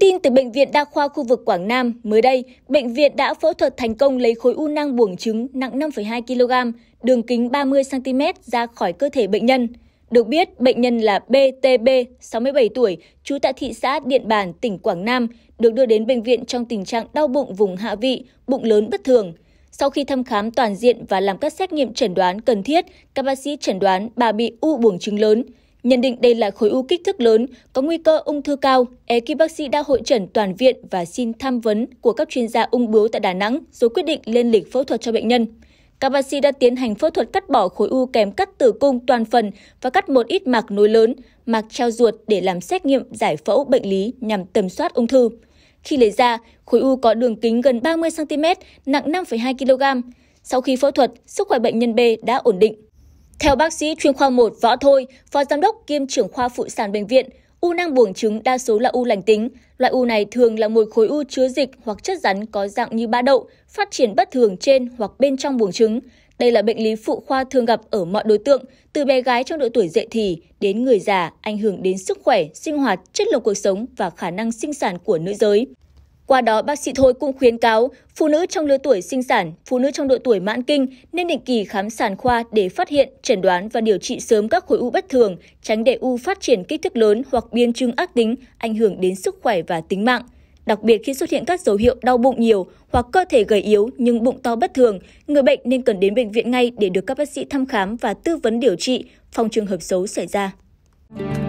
tin từ Bệnh viện Đa khoa khu vực Quảng Nam, mới đây, bệnh viện đã phẫu thuật thành công lấy khối u nang buồng trứng nặng 5,2 kg, đường kính 30cm ra khỏi cơ thể bệnh nhân. Được biết, bệnh nhân là BTB, 67 tuổi, trú tại thị xã Điện Bàn, tỉnh Quảng Nam, được đưa đến bệnh viện trong tình trạng đau bụng vùng hạ vị, bụng lớn bất thường. Sau khi thăm khám toàn diện và làm các xét nghiệm chẩn đoán cần thiết, các bác sĩ chẩn đoán bà bị u buồng trứng lớn. Nhận định đây là khối u kích thước lớn, có nguy cơ ung thư cao, ekip bác sĩ đã hội trần toàn viện và xin tham vấn của các chuyên gia ung bướu tại Đà Nẵng rồi quyết định lên lịch phẫu thuật cho bệnh nhân. Các bác sĩ đã tiến hành phẫu thuật cắt bỏ khối u kèm cắt tử cung toàn phần và cắt một ít mạc nối lớn, mạc treo ruột để làm xét nghiệm giải phẫu bệnh lý nhằm tầm soát ung thư. Khi lấy ra, khối u có đường kính gần 30 cm, nặng 5,2 kg. Sau khi phẫu thuật, sức khỏe bệnh nhân B đã ổn định. Theo bác sĩ chuyên khoa 1 Võ Thôi, phó giám đốc kiêm trưởng khoa phụ sản bệnh viện, u nang buồng trứng đa số là u lành tính. Loại u này thường là một khối u chứa dịch hoặc chất rắn có dạng như ba đậu, phát triển bất thường trên hoặc bên trong buồng trứng. Đây là bệnh lý phụ khoa thường gặp ở mọi đối tượng, từ bé gái trong độ tuổi dậy thì đến người già, ảnh hưởng đến sức khỏe, sinh hoạt, chất lượng cuộc sống và khả năng sinh sản của nữ giới qua đó bác sĩ thôi cũng khuyến cáo phụ nữ trong lứa tuổi sinh sản phụ nữ trong độ tuổi mãn kinh nên định kỳ khám sản khoa để phát hiện chẩn đoán và điều trị sớm các khối u bất thường tránh để u phát triển kích thước lớn hoặc biến chứng ác tính ảnh hưởng đến sức khỏe và tính mạng đặc biệt khi xuất hiện các dấu hiệu đau bụng nhiều hoặc cơ thể gầy yếu nhưng bụng to bất thường, người bệnh nên cần đến bệnh viện ngay để được các bác sĩ thăm khám và tư vấn điều trị, phòng trường hợp xấu xảy ra.